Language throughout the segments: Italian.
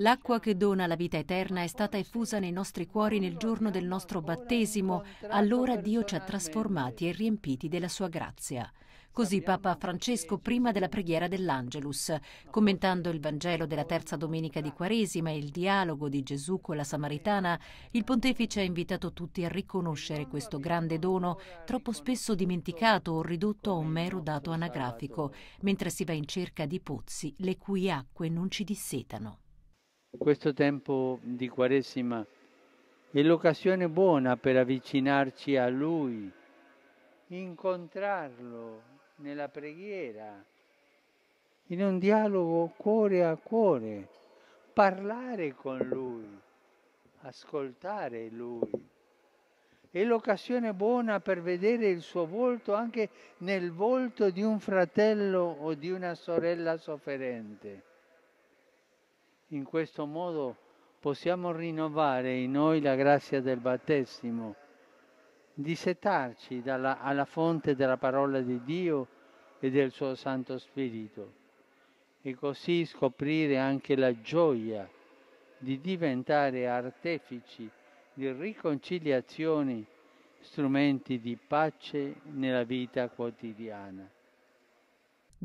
L'acqua che dona la vita eterna è stata effusa nei nostri cuori nel giorno del nostro battesimo, allora Dio ci ha trasformati e riempiti della sua grazia. Così Papa Francesco prima della preghiera dell'Angelus, commentando il Vangelo della terza domenica di Quaresima e il dialogo di Gesù con la Samaritana, il pontefice ha invitato tutti a riconoscere questo grande dono, troppo spesso dimenticato o ridotto a un mero dato anagrafico, mentre si va in cerca di pozzi le cui acque non ci dissetano questo tempo di Quaresima è l'occasione buona per avvicinarci a Lui, incontrarlo nella preghiera, in un dialogo cuore a cuore, parlare con Lui, ascoltare Lui. È l'occasione buona per vedere il suo volto anche nel volto di un fratello o di una sorella sofferente in questo modo possiamo rinnovare in noi la grazia del battesimo, dissetarci dalla, alla fonte della parola di Dio e del suo Santo Spirito e così scoprire anche la gioia di diventare artefici di riconciliazioni, strumenti di pace nella vita quotidiana.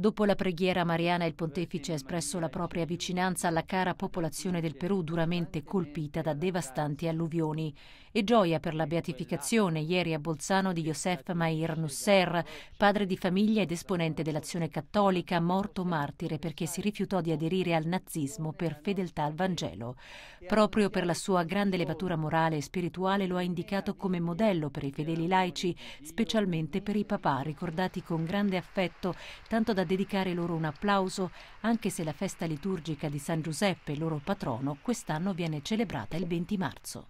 Dopo la preghiera mariana il pontefice ha espresso la propria vicinanza alla cara popolazione del Perù duramente colpita da devastanti alluvioni e gioia per la beatificazione ieri a Bolzano di Josef Mair Nusser, padre di famiglia ed esponente dell'azione cattolica, morto martire perché si rifiutò di aderire al nazismo per fedeltà al Vangelo. Proprio per la sua grande levatura morale e spirituale lo ha indicato come modello per i fedeli laici, specialmente per i papà, ricordati con grande affetto, tanto da dedicare loro un applauso anche se la festa liturgica di San Giuseppe, loro patrono, quest'anno viene celebrata il 20 marzo.